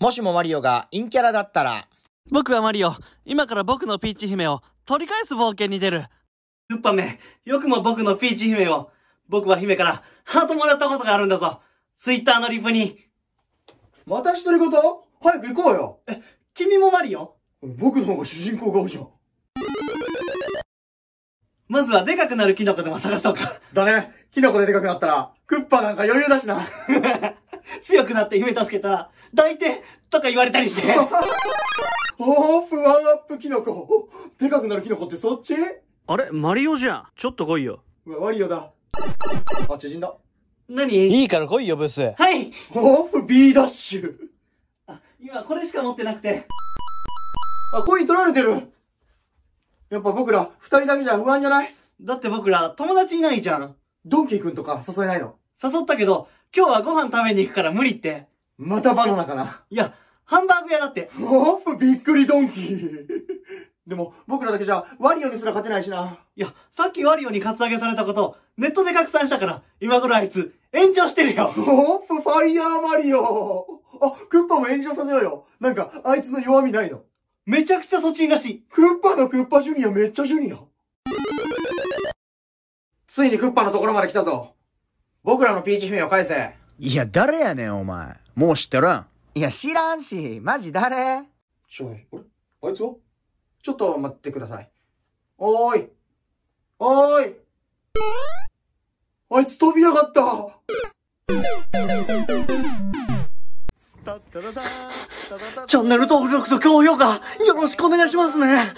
もしもマリオが陰キャラだったら。僕はマリオ。今から僕のピーチ姫を取り返す冒険に出る。クッパめ、よくも僕のピーチ姫を。僕は姫からハートもらったことがあるんだぞ。ツイッターのリプに。また一人ごと早く行こうよ。え、君もマリオ僕の方が主人公顔じゃん。まずはでかくなるキノコでも探そうか。だね。キノコででかくなったら、クッパなんか余裕だしな。強くなって夢助けたら、抱いてとか言われたりして。お ー、不安アップキノコ。でかくなるキノコってそっちあれマリオじゃん。ちょっと来いよ。うわ、マリオだ。あ、縮んだ。何いいから来いよ、ブス。はい。おー、B ダッシュ。あ、今これしか持ってなくて。あ、コイン取られてる。やっぱ僕ら、二人だけじゃ不安じゃないだって僕ら、友達いないじゃん。ドンキーくんとか誘えないの誘ったけど、今日はご飯食べに行くから無理って。またバナナかな。いや、ハンバーグ屋だって。おーびっくりドンキー。でも、僕らだけじゃ、ワリオにすら勝てないしな。いや、さっきワリオにカツアゲされたこと、ネットで拡散したから、今頃あいつ、炎上してるよ。おーファイヤーマリオ。あ、クッパも炎上させようよ。なんか、あいつの弱みないの。めちゃくちゃそちんらしい。クッパのクッパジュニアめっちゃジュニア。ついにクッパのところまで来たぞ。僕らのピーチ姫を返せ。いや、誰やねん、お前。もう知ってるん。いや、知らんし、マジ誰ちょ、い、あれあいつはちょっと待ってください。おーい。おーい。あいつ飛びやがった。チャンネル登録と高評価よろしくお願いしますね。